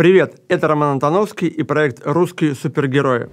Привет, это Роман Антоновский и проект «Русские супергерои».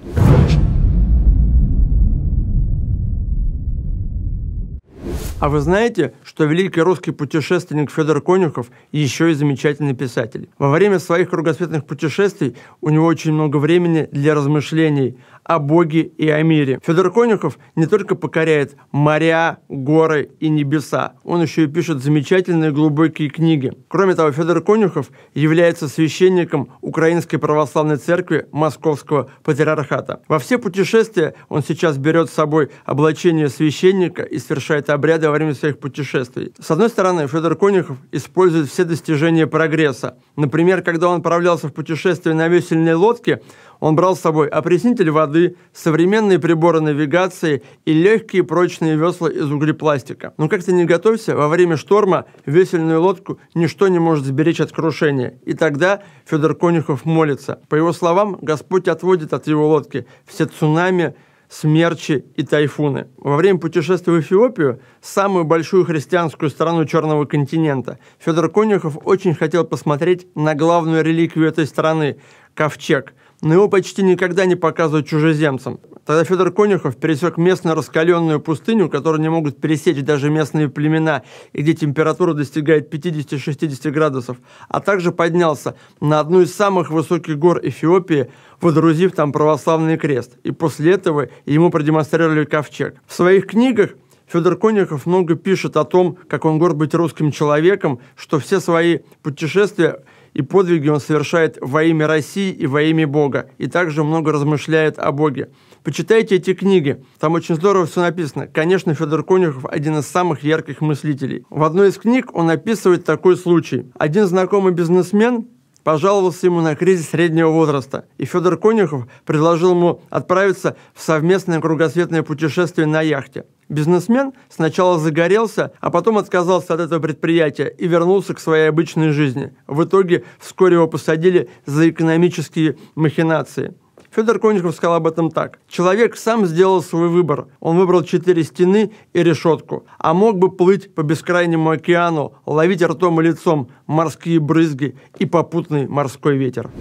А вы знаете, что великий русский путешественник Федор Конюхов еще и замечательный писатель? Во время своих кругосветных путешествий у него очень много времени для размышлений о Боге и о мире. Федор Конюхов не только покоряет моря, горы и небеса, он еще и пишет замечательные глубокие книги. Кроме того, Федор Конюхов является священником Украинской Православной Церкви Московского Патриархата. Во все путешествия он сейчас берет с собой облачение священника и совершает обряды во время своих путешествий. С одной стороны, Федор Конюхов использует все достижения прогресса. Например, когда он отправлялся в путешествие на весельной лодке, он брал с собой опреснитель воды, современные приборы навигации и легкие прочные весла из углепластика. Но как ты не готовься, во время шторма весельную лодку ничто не может сберечь от крушения. И тогда Федор Конюхов молится. По его словам, Господь отводит от его лодки все цунами, смерчи и тайфуны. Во время путешествия в Эфиопию, самую большую христианскую страну Черного континента, Федор Конюхов очень хотел посмотреть на главную реликвию этой страны – ковчег – но его почти никогда не показывают чужеземцам. Тогда Федор Конюхов пересек местно раскаленную пустыню, которую не могут пересечь даже местные племена, и где температура достигает 50-60 градусов, а также поднялся на одну из самых высоких гор Эфиопии, водрузив там православный крест. И после этого ему продемонстрировали ковчег. В своих книгах Федор Конюхов много пишет о том, как он горд быть русским человеком, что все свои путешествия – и подвиги он совершает во имя России и во имя Бога, и также много размышляет о Боге. Почитайте эти книги, там очень здорово все написано. Конечно, Федор Конюхов один из самых ярких мыслителей. В одной из книг он описывает такой случай. Один знакомый бизнесмен пожаловался ему на кризис среднего возраста, и Федор Конюхов предложил ему отправиться в совместное кругосветное путешествие на яхте. Бизнесмен сначала загорелся, а потом отказался от этого предприятия и вернулся к своей обычной жизни. В итоге вскоре его посадили за экономические махинации. Федор Конников сказал об этом так. «Человек сам сделал свой выбор. Он выбрал четыре стены и решетку, а мог бы плыть по бескрайнему океану, ловить ртом и лицом морские брызги и попутный морской ветер».